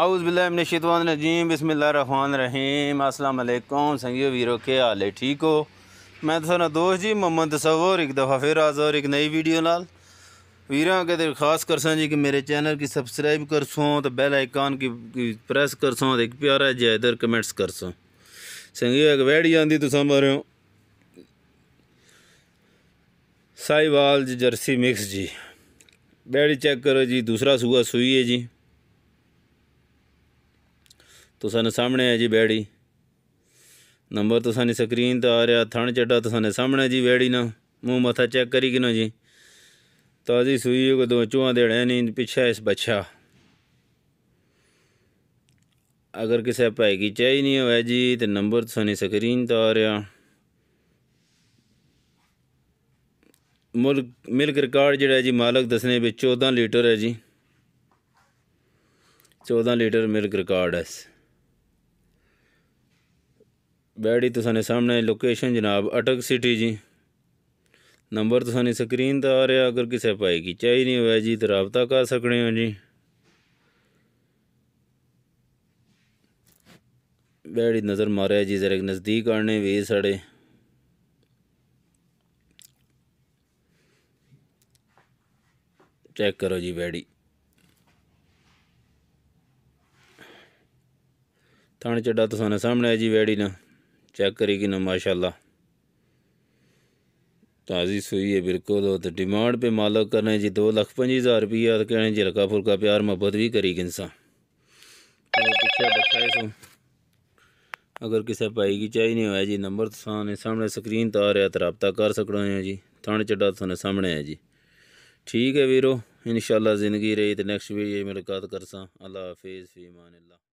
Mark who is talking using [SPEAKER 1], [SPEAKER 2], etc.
[SPEAKER 1] अउज़बिल्लाशितवान रजीम बसमीम अल्लाम संगीव वीरों के हाल है ठीक हो मैं थोड़ा तो दोस्त जी मोहम्मद तस्वर एक दफ़ा फिर आज और एक नई वीडियो नाल वीरों के दरख्वास्त कर जी कि मेरे चैनल की सब्सक्राइब कर सो तो बेल आइकान की प्रेस कर सो तो एक प्यारा जहा इधर कमेंट्स कर सो संगीव एक वैडी आँदी तुस मारे हो साहिवाल जर्सी मिक्स जी बैडी चेक करो जी दूसरा सूआ सूई है जी ਤੁਸਾਂ ਦੇ ਸਾਹਮਣੇ ਹੈ ਜੀ ਬੈੜੀ ਨੰਬਰ ਤੁਸਾਂ ਦੀ ਸਕਰੀਨ ਤੇ ਆ ਰਿਹਾ ਥਣ ਚੱਡਾ ਤੁਸਾਂ ਦੇ ਸਾਹਮਣੇ ਜੀ ਬੈੜੀ ਨਾ ਮੂੰਹ ਮੱਥਾ ਚੈੱਕ ਕਰੀ ਕਿਨੋ ਜੀ ਤਾਜ਼ੀ ਸੂਈ ਕੋ ਦੋ ਚੂਹਾਂ ਦੇੜੇ ਨਹੀਂ ਪਿੱਛਾ ਇਸ ਬੱਚਾ ਅਗਰ ਕਿਸੇ ਭਾਈ ਕੀ ਚਾਹੀ ਨਹੀਂ ਹੋਇਆ ਜੀ ਤੇ ਨੰਬਰ ਤੁਸਾਂ ਦੀ ਸਕਰੀਨ ਤੇ ਆ ਰਿਹਾ ਮਿਲਕ ਮਿਲਕ ਰਿਕਾਰਡ ਜਿਹੜਾ ਜੀ ਮਾਲਕ ਦੱਸਨੇ ਵਿੱਚ 14 ਲੀਟਰ ਹੈ ਜੀ 14 ਲੀਟਰ ਮਿਲਕ ਰਿਕਾਰਡ ਹੈ ਬੈੜੀ ਤੁਸਾਂ ਸਾਹਮਣੇ ਲੋਕੇਸ਼ਨ ਜਨਾਬ ਅਟਕ ਸਿਟੀ ਜੀ ਨੰਬਰ ਤੁਸਾਂ ਸਕਰੀਨ ਤੇ ਆ ਰਿਹਾ ਅਗਰ ਕਿਸੇ ਭਾਈ ਕੀ ਚਾਹੀ ਨਹੀਂ ਹੋਇਆ ਜੀ ਤਾਂ رابطہ ਕਰ ਸਕਣੇ ਹੋ ਜੀ ਬੈੜੀ ਨਜ਼ਰ ਮਾਰਿਆ ਜੀ ਜ਼ਰਾ ਨਜ਼ਦੀਕ ਆਣੇ ਵੀ ਸੜੇ ਚੈੱਕ ਕਰੋ ਜੀ ਬੈੜੀ ਥਾਣੇ ਚੱਡਾ ਤੁਸਾਂ ਸਾਹਮਣੇ ਜੀ ਬੈੜੀ ਨਾ चेक करेगी ना माशाल्लाह ताज़ी सुई है बिल्कुल तो डिमांड पे मालक करने जी दो लख पंजी हज़ार रुपया तो कहने जी हल्का फुल्का प्यार मोहब्बत भी करेगी इंसान तो अगर किसी भाई की चाहिए नहीं हो जी नंबर तो सामने सामने स्क्रीन तो आ रहा तो रबता कर सकते है जी थाने चढ़ा थोड़े तो सामने है जी ठीक है वीरो इन जिंदगी रही तो नैक्सट वीडियो मुलाकात कर सा अल्लाह हाफिज़ फीमान